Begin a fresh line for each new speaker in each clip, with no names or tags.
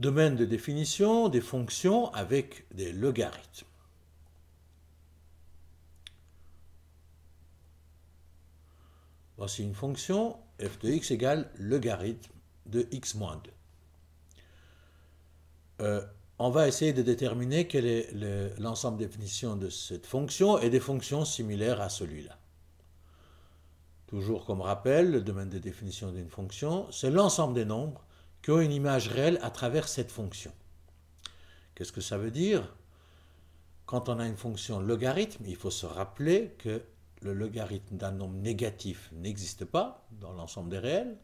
domaine de définition des fonctions avec des logarithmes. Voici une fonction f de x égale logarithme de x moins 2. Euh, on va essayer de déterminer quel est l'ensemble de définition de cette fonction et des fonctions similaires à celui-là. Toujours comme rappel, le domaine de définition d'une fonction, c'est l'ensemble des nombres qui une image réelle à travers cette fonction. Qu'est-ce que ça veut dire Quand on a une fonction logarithme, il faut se rappeler que le logarithme d'un nombre négatif n'existe pas dans l'ensemble des réels,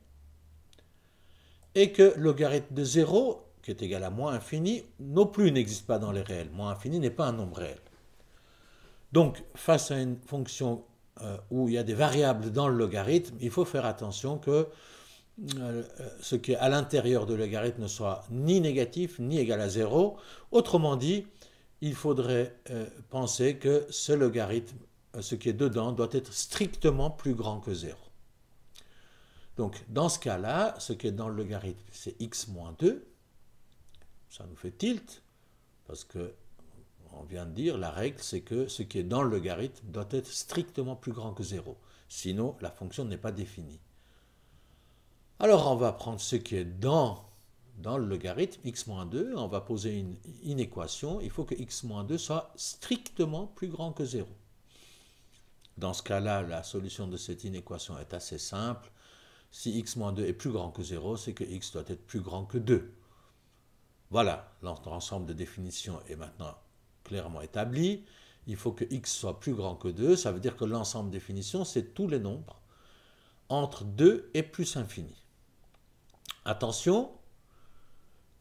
et que le logarithme de 0, qui est égal à moins infini, non plus n'existe pas dans les réels. Moins infini n'est pas un nombre réel. Donc, face à une fonction euh, où il y a des variables dans le logarithme, il faut faire attention que euh, ce qui est à l'intérieur de logarithme ne soit ni négatif ni égal à zéro. Autrement dit, il faudrait euh, penser que ce logarithme, euh, ce qui est dedans, doit être strictement plus grand que zéro. Donc dans ce cas-là, ce qui est dans le logarithme, c'est x-2. moins Ça nous fait tilt, parce que on vient de dire, la règle, c'est que ce qui est dans le logarithme doit être strictement plus grand que zéro. Sinon, la fonction n'est pas définie. Alors on va prendre ce qui est dans, dans le logarithme x-2, on va poser une, inéquation. équation, il faut que x-2 soit strictement plus grand que 0. Dans ce cas-là, la solution de cette inéquation est assez simple. Si x-2 est plus grand que 0, c'est que x doit être plus grand que 2. Voilà, l'ensemble de définition est maintenant clairement établi. Il faut que x soit plus grand que 2, ça veut dire que l'ensemble de définition, c'est tous les nombres entre 2 et plus infini. Attention,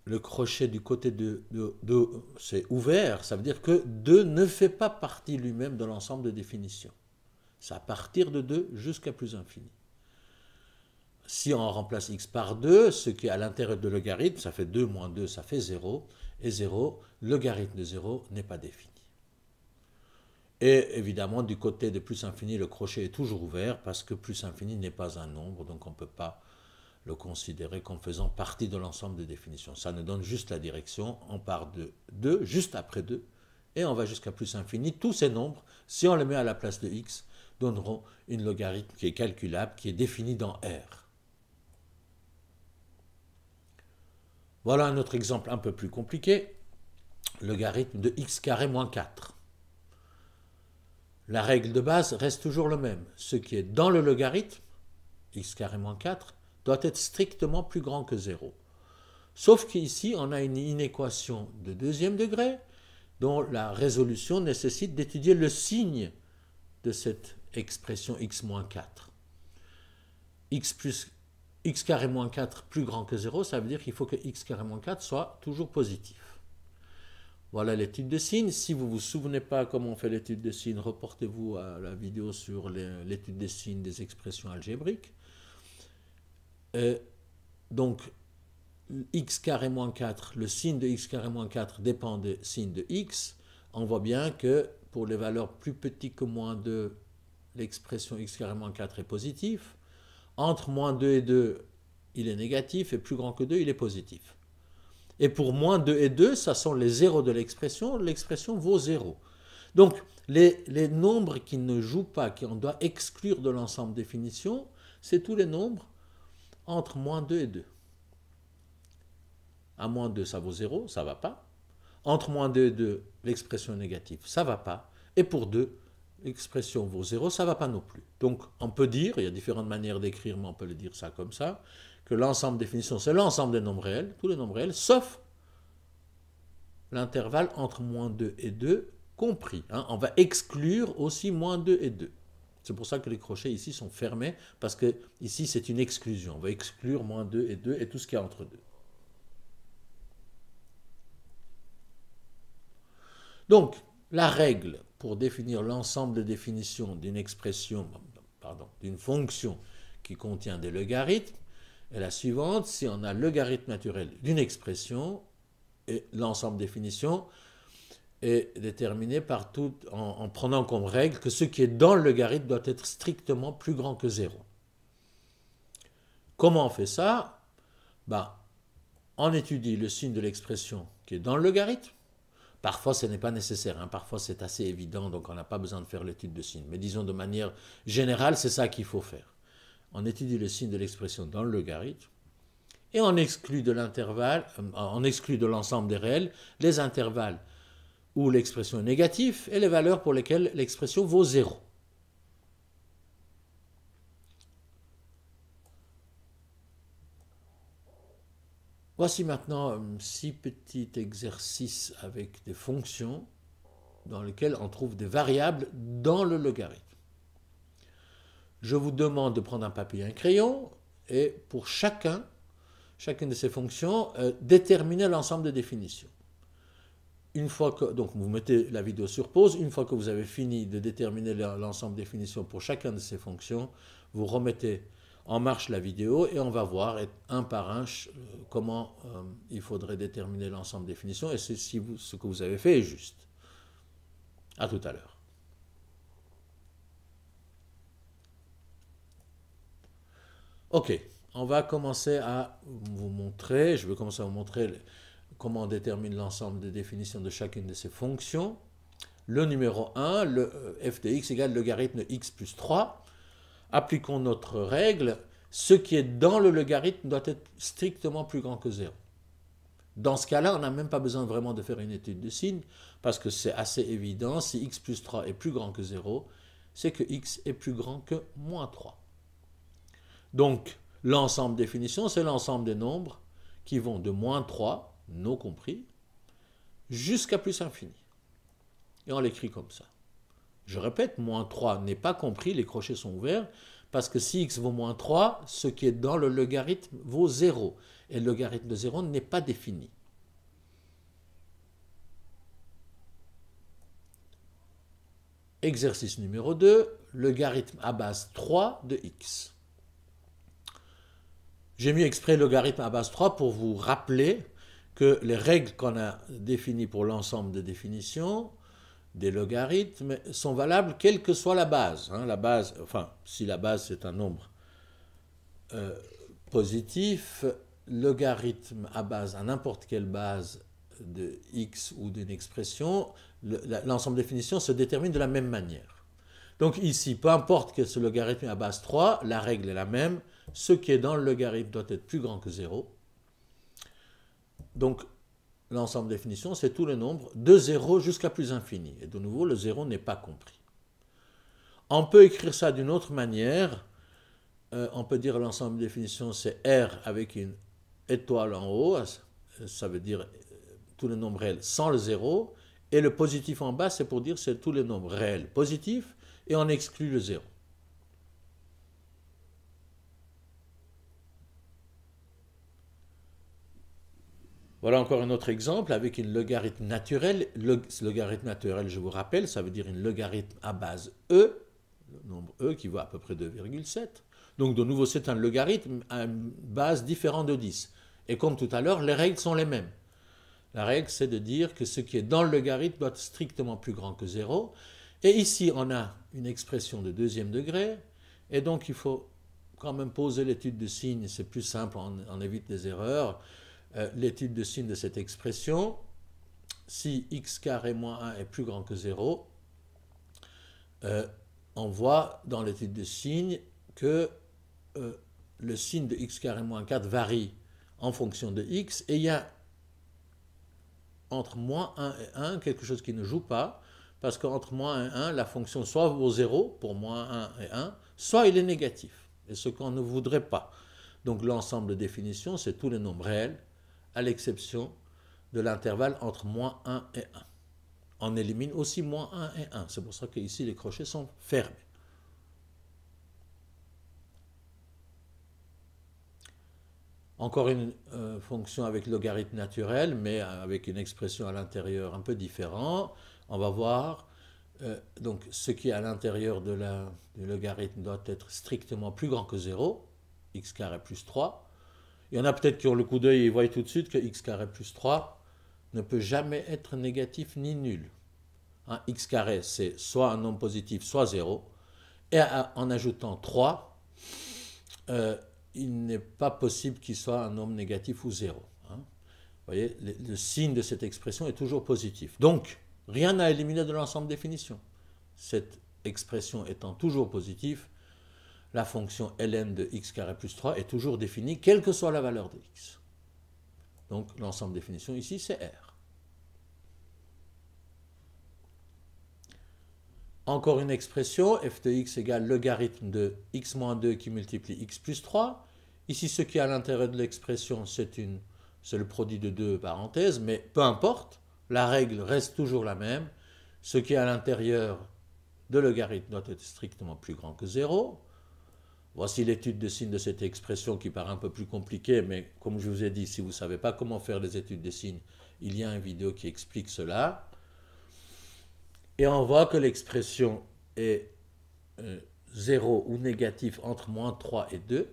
le crochet du côté de, 2, c'est ouvert, ça veut dire que 2 ne fait pas partie lui-même de l'ensemble de définition. C'est à partir de 2 jusqu'à plus infini. Si on remplace x par 2, ce qui est à l'intérieur de logarithme, ça fait 2 moins 2, ça fait 0. Et 0, logarithme de 0 n'est pas défini. Et évidemment, du côté de plus infini, le crochet est toujours ouvert parce que plus infini n'est pas un nombre, donc on ne peut pas le considérer comme faisant partie de l'ensemble des définitions. Ça nous donne juste la direction, on part de 2, juste après 2, et on va jusqu'à plus infini. Tous ces nombres, si on les met à la place de x, donneront une logarithme qui est calculable, qui est définie dans R. Voilà un autre exemple un peu plus compliqué, logarithme de x carré moins 4. La règle de base reste toujours la même. Ce qui est dans le logarithme, x carré moins 4, doit être strictement plus grand que 0. Sauf qu'ici, on a une inéquation de deuxième degré dont la résolution nécessite d'étudier le signe de cette expression x-4. moins x x carré moins 4 plus grand que 0, ça veut dire qu'il faut que x carré moins 4 soit toujours positif. Voilà l'étude de signes. Si vous ne vous souvenez pas comment on fait l'étude de signes, reportez-vous à la vidéo sur l'étude des signes des expressions algébriques. Euh, donc, x carré moins 4, le signe de x carré moins 4 dépend du signe de x. On voit bien que pour les valeurs plus petites que moins 2, l'expression x carré moins 4 est positive. Entre moins 2 et 2, il est négatif, et plus grand que 2, il est positif. Et pour moins 2 et 2, ça sont les zéros de l'expression, l'expression vaut 0. Donc, les, les nombres qui ne jouent pas, qu'on doit exclure de l'ensemble définition, c'est tous les nombres entre moins 2 et 2. À moins 2, ça vaut 0, ça ne va pas. Entre moins 2 et 2, l'expression est négative, ça ne va pas. Et pour 2, l'expression vaut 0, ça ne va pas non plus. Donc on peut dire, il y a différentes manières d'écrire, mais on peut le dire ça comme ça, que l'ensemble définition, c'est l'ensemble des nombres réels, tous les nombres réels, sauf l'intervalle entre moins 2 et 2 compris. Hein. On va exclure aussi moins 2 et 2. C'est pour ça que les crochets ici sont fermés, parce que ici c'est une exclusion. On va exclure moins 2 et 2 et tout ce qu'il y a entre deux. Donc, la règle pour définir l'ensemble de définition d'une expression, pardon, d'une fonction qui contient des logarithmes est la suivante. Si on a logarithme naturel d'une expression, et l'ensemble définition, est déterminé par tout, en, prenant comme règle que ce qui est dans le logarithme doit être strictement plus grand que 0. Comment on fait ça bah, On étudie le signe de l'expression qui est dans le logarithme. Parfois, ce n'est pas nécessaire, hein. parfois c'est assez évident, donc on n'a pas besoin de faire l'étude de signe. Mais disons de manière générale, c'est ça qu'il faut faire. On étudie le signe de l'expression dans le logarithme et on exclut de l'intervalle, euh, on exclut de l'ensemble des réels les intervalles où l'expression est négative et les valeurs pour lesquelles l'expression vaut 0. Voici maintenant euh, six petits exercices avec des fonctions dans lesquelles on trouve des variables dans le logarithme. Je vous demande de prendre un papier et un crayon et pour chacun, chacune de ces fonctions, euh, déterminer l'ensemble des définitions. Une fois que, donc vous mettez la vidéo sur pause, une fois que vous avez fini de déterminer l'ensemble définition pour chacun de ces fonctions, vous remettez en marche la vidéo et on va voir un par un euh, comment euh, il faudrait déterminer l'ensemble des et si ce que vous avez fait est juste. A tout à l'heure. Ok, on va commencer à vous montrer, je vais commencer à vous montrer comment on détermine l'ensemble des définitions de chacune de ces fonctions. Le numéro 1, le euh, f de x égale logarithme x plus 3. Appliquons notre règle. Ce qui est dans le logarithme doit être strictement plus grand que 0. Dans ce cas-là, on n'a même pas besoin vraiment de faire une étude de signe, parce que c'est assez évident, si x plus 3 est plus grand que 0, c'est que x est plus grand que moins 3. Donc, l'ensemble définition, c'est l'ensemble des nombres qui vont de moins 3 non compris, jusqu'à plus infini. Et on l'écrit comme ça. Je répète, moins 3 n'est pas compris, les crochets sont ouverts, parce que si x vaut moins 3, ce qui est dans le logarithme vaut 0. Et le logarithme de 0 n'est pas défini. Exercice numéro 2, logarithme à base 3 de x. J'ai mis exprès logarithme à base 3 pour vous rappeler que les règles qu'on a définies pour l'ensemble des définitions, des logarithmes, sont valables quelle que soit la base. Hein. la base, enfin, si la base c'est un nombre euh, positif, logarithme à base, à n'importe quelle base de x ou d'une expression, l'ensemble des définition se détermine de la même manière. Donc ici, peu importe que ce logarithme à base 3, la règle est la même, ce qui est dans le logarithme doit être plus grand que 0, donc, l'ensemble définition, c'est tous les nombres de 0 jusqu'à plus infini. Et de nouveau, le 0 n'est pas compris. On peut écrire ça d'une autre manière. Euh, on peut dire l'ensemble définition, c'est R avec une étoile en haut. Ça veut dire euh, tous les nombres réels sans le 0. Et le positif en bas, c'est pour dire c'est tous les nombres réels positifs et on exclut le 0. Voilà encore un autre exemple avec une logarithme naturelle. Le, logarithme naturel, je vous rappelle, ça veut dire une logarithme à base E, le nombre E qui vaut à peu près 2,7. Donc de nouveau, c'est un logarithme à base différente de 10. Et comme tout à l'heure, les règles sont les mêmes. La règle, c'est de dire que ce qui est dans le logarithme doit être strictement plus grand que 0. Et ici, on a une expression de deuxième degré. Et donc, il faut quand même poser l'étude de signes. C'est plus simple, on évite des erreurs. Euh, l'étude de signe de cette expression. Si x carré moins 1 est plus grand que 0, euh, on voit dans l'étude de signe que euh, le signe de x carré moins 4 varie en fonction de x et il y a entre moins 1 et 1 quelque chose qui ne joue pas parce qu'entre moins 1 et 1, la fonction soit vaut 0 pour moins 1 et 1, soit il est négatif, et ce qu'on ne voudrait pas. Donc l'ensemble de définition, c'est tous les nombres réels à l'exception de l'intervalle entre moins 1 et 1. On élimine aussi moins 1 et 1. C'est pour ça qu'ici, les crochets sont fermés. Encore une euh, fonction avec logarithme naturel, mais avec une expression à l'intérieur un peu différente. On va voir euh, donc ce qui est à l'intérieur du logarithme doit être strictement plus grand que 0, x carré plus 3. Il y en a peut-être qui ont le coup d'œil et voient tout de suite que x carré plus 3 ne peut jamais être négatif ni nul. Hein, x carré, c'est soit un nombre positif, soit 0. Et en ajoutant 3, euh, il n'est pas possible qu'il soit un nombre négatif ou 0. Hein. Vous voyez, le, signe de cette expression est toujours positif. Donc, rien à éliminer de l'ensemble définition. Cette expression étant toujours positive, la fonction ln de x carré plus 3 est toujours définie quelle que soit la valeur de x. Donc l'ensemble définition ici, c'est R. Encore une expression, f de x égale logarithme de x moins 2 qui multiplie x plus 3. Ici, ce qui est à l'intérieur de l'expression, c'est une c'est le produit de deux parenthèses, mais peu importe, la règle reste toujours la même. Ce qui est à l'intérieur de logarithme doit être strictement plus grand que 0. Voici l'étude de signes de cette expression qui paraît un peu plus compliquée, mais comme je vous ai dit, si vous ne savez pas comment faire les études des signes, il y a une vidéo qui explique cela. Et on voit que l'expression est 0 euh, ou négatif entre moins 3 et 2.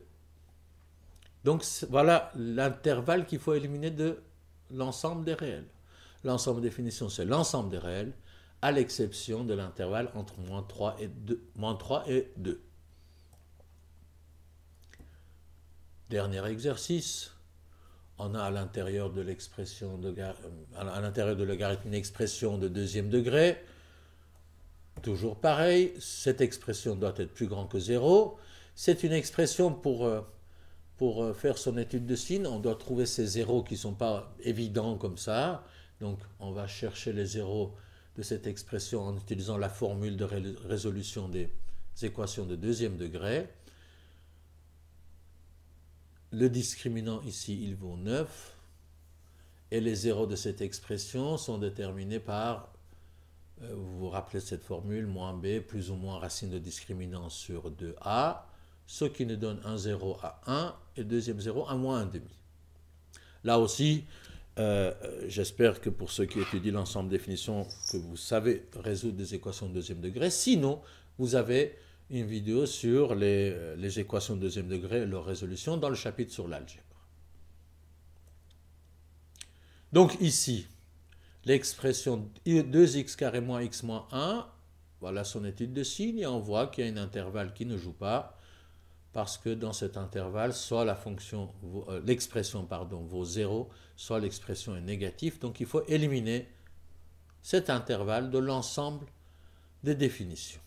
Donc voilà l'intervalle qu'il faut éliminer de l'ensemble des réels. L'ensemble définition, c'est l'ensemble des réels, à l'exception de l'intervalle entre 3 et Moins 3 et 2. Dernier exercice. On a à l'intérieur de l'expression de euh, à l'intérieur de logarithme une expression de deuxième degré. Toujours pareil, cette expression doit être plus grande que 0. C'est une expression pour, euh, pour euh, faire son étude de signe. On doit trouver ces zéros qui ne sont pas évidents comme ça. Donc on va chercher les zéros de cette expression en utilisant la formule de résolution des équations de deuxième degré. Le discriminant ici, il vaut 9. Et les zéros de cette expression sont déterminés par, euh, vous vous rappelez cette formule, moins b plus ou moins racine de discriminant sur 2a, ce qui nous donne un 0 à 1 et deuxième 0 à moins 1,5. Là aussi, euh, j'espère que pour ceux qui étudient l'ensemble définition, que vous savez résoudre des équations de deuxième degré. Sinon, vous avez une vidéo sur euh, les, équations de deuxième degré et leur résolution dans le chapitre sur l'algèbre. Donc ici, l'expression 2x carré moins x moins 1, voilà son étude de signe, et on voit qu'il y a un intervalle qui ne joue pas, parce que dans cet intervalle, soit la fonction, euh, l'expression pardon, vaut 0, soit l'expression est négative, donc il faut éliminer cet intervalle de l'ensemble des définitions.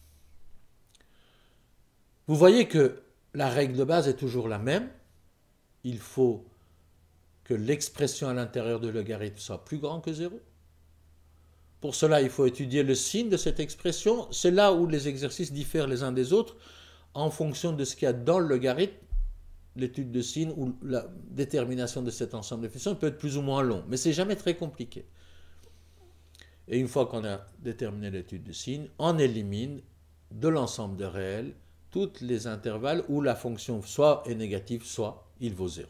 Vous voyez que la règle de base est toujours la même. Il faut que l'expression à l'intérieur du logarithme soit plus grande que 0. Pour cela, il faut étudier le signe de cette expression. C'est là où les exercices diffèrent les uns des autres en fonction de ce qu'il y a dans le logarithme. L'étude de signe ou la détermination de cet ensemble de fonctions peut être plus ou moins long, mais c'est jamais très compliqué. Et une fois qu'on a déterminé l'étude de signe, on élimine de l'ensemble de réels tous les intervalles où la fonction soit est négative, soit il vaut 0.